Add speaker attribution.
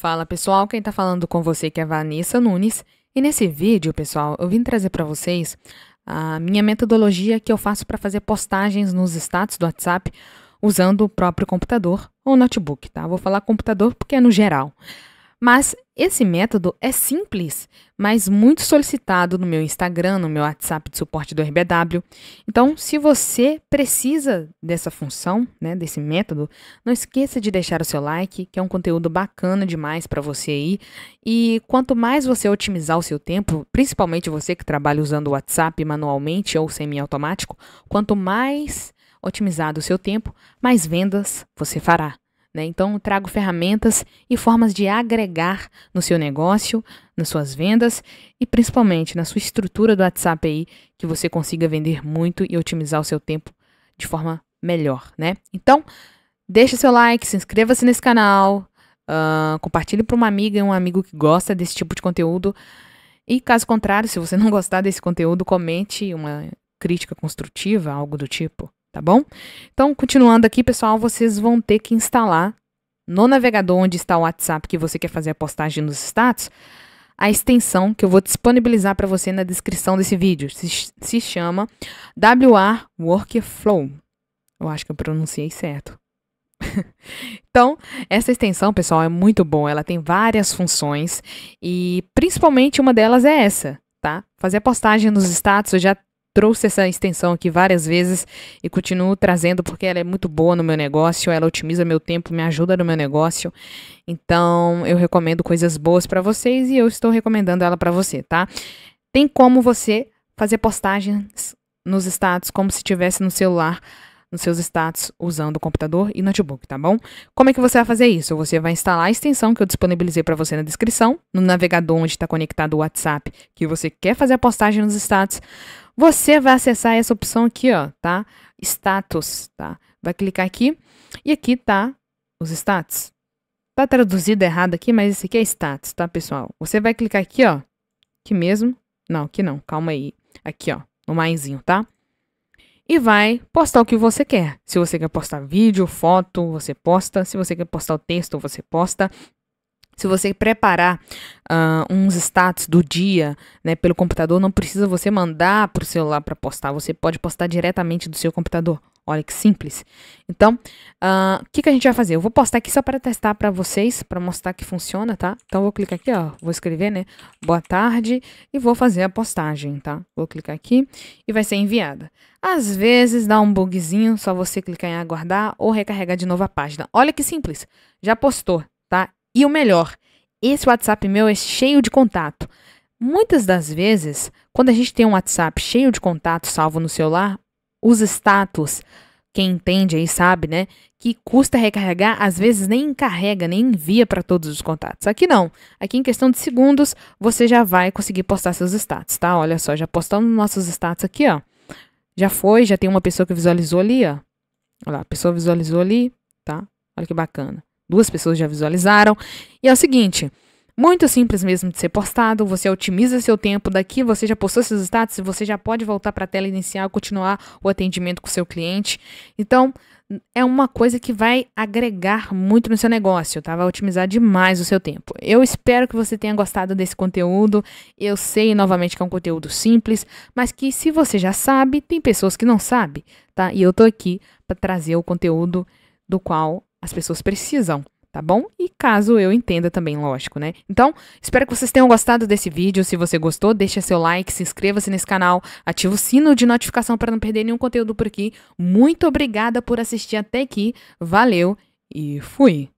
Speaker 1: Fala pessoal, quem está falando com você que é Vanessa Nunes e nesse vídeo, pessoal, eu vim trazer para vocês a minha metodologia que eu faço para fazer postagens nos status do WhatsApp usando o próprio computador ou notebook, tá? Vou falar computador porque é no geral. Mas esse método é simples, mas muito solicitado no meu Instagram, no meu WhatsApp de suporte do RBW. Então, se você precisa dessa função, né, desse método, não esqueça de deixar o seu like, que é um conteúdo bacana demais para você aí. E quanto mais você otimizar o seu tempo, principalmente você que trabalha usando o WhatsApp manualmente ou semi-automático, quanto mais otimizado o seu tempo, mais vendas você fará. Né? Então, trago ferramentas e formas de agregar no seu negócio, nas suas vendas e principalmente na sua estrutura do WhatsApp aí, que você consiga vender muito e otimizar o seu tempo de forma melhor, né? Então, deixa seu like, se inscreva-se nesse canal, uh, compartilhe para uma amiga e um amigo que gosta desse tipo de conteúdo. E caso contrário, se você não gostar desse conteúdo, comente uma crítica construtiva, algo do tipo tá bom? Então, continuando aqui, pessoal, vocês vão ter que instalar no navegador onde está o WhatsApp que você quer fazer a postagem nos status, a extensão que eu vou disponibilizar para você na descrição desse vídeo. Se, se chama WR Workflow. Eu acho que eu pronunciei certo. então, essa extensão, pessoal, é muito boa. Ela tem várias funções e principalmente uma delas é essa, tá? Fazer a postagem nos status, eu já trouxe essa extensão aqui várias vezes e continuo trazendo porque ela é muito boa no meu negócio, ela otimiza meu tempo, me ajuda no meu negócio. Então, eu recomendo coisas boas para vocês e eu estou recomendando ela para você, tá? Tem como você fazer postagens nos status como se tivesse no celular nos seus status usando o computador e notebook, tá bom? Como é que você vai fazer isso? Você vai instalar a extensão que eu disponibilizei para você na descrição, no navegador onde está conectado o WhatsApp que você quer fazer a postagem nos status. Você vai acessar essa opção aqui, ó, tá? Status, tá? Vai clicar aqui e aqui tá os status. Tá traduzido errado aqui, mas esse aqui é status, tá, pessoal? Você vai clicar aqui, ó, aqui mesmo. Não, aqui não, calma aí. Aqui, ó, no maiszinho, tá? e vai postar o que você quer. Se você quer postar vídeo, foto, você posta. Se você quer postar o texto, você posta. Se você preparar uh, uns status do dia né, pelo computador, não precisa você mandar para o celular para postar. Você pode postar diretamente do seu computador. Olha que simples. Então, o uh, ah, que, que a gente vai fazer? Eu vou postar aqui só para testar para vocês, para mostrar que funciona, tá? Então, eu vou clicar aqui, ó. Vou escrever, né? Boa tarde. E vou fazer a postagem, tá? Vou clicar aqui e vai ser enviada. Às vezes dá um bugzinho, só você clicar em aguardar ou recarregar de novo a página. Olha que simples. Já postou, tá? E o melhor, esse WhatsApp meu é cheio de contato. Muitas das vezes, quando a gente tem um WhatsApp cheio de contato salvo no celular, os status, quem entende aí sabe, né? Que custa recarregar, às vezes nem carrega nem envia para todos os contatos. Aqui não. Aqui em questão de segundos, você já vai conseguir postar seus status, tá? Olha só, já postamos nossos status aqui, ó. Já foi, já tem uma pessoa que visualizou ali, ó. Olha lá, a pessoa visualizou ali, tá? Olha que bacana. Duas pessoas já visualizaram. E é o seguinte, muito simples mesmo de ser postado, você otimiza seu tempo daqui, você já postou seus status, você já pode voltar para a tela inicial, continuar o atendimento com seu cliente. Então, é uma coisa que vai agregar muito no seu negócio, tá? Vai otimizar demais o seu tempo. Eu espero que você tenha gostado desse conteúdo. Eu sei novamente que é um conteúdo simples, mas que se você já sabe, tem pessoas que não sabem, tá? E eu tô aqui para trazer o conteúdo do qual as pessoas precisam tá bom? E caso eu entenda também, lógico, né? Então, espero que vocês tenham gostado desse vídeo. Se você gostou, deixa seu like, se inscreva-se nesse canal, ativa o sino de notificação para não perder nenhum conteúdo por aqui. Muito obrigada por assistir até aqui. Valeu e fui!